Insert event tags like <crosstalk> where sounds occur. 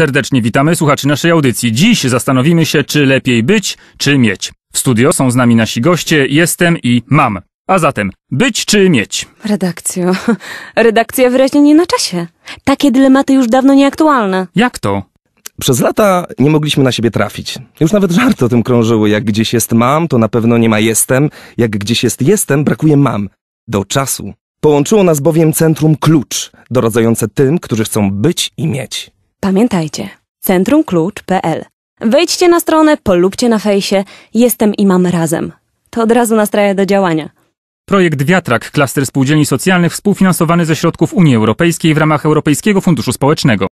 Serdecznie witamy słuchaczy naszej audycji. Dziś zastanowimy się, czy lepiej być, czy mieć. W studio są z nami nasi goście, jestem i mam. A zatem, być czy mieć? Redakcja, <laughs> redakcja wyraźnie nie na czasie. Takie dylematy już dawno nieaktualne. Jak to? Przez lata nie mogliśmy na siebie trafić. Już nawet żarty o tym krążyły. Jak gdzieś jest mam, to na pewno nie ma jestem. Jak gdzieś jest jestem, brakuje mam. Do czasu. Połączyło nas bowiem centrum klucz, doradzające tym, którzy chcą być i mieć. Pamiętajcie, centrumklucz.pl. Wejdźcie na stronę, polubcie na fejsie, jestem i mam razem. To od razu nastraja do działania. Projekt Wiatrak, klaster spółdzielni socjalnych współfinansowany ze środków Unii Europejskiej w ramach Europejskiego Funduszu Społecznego.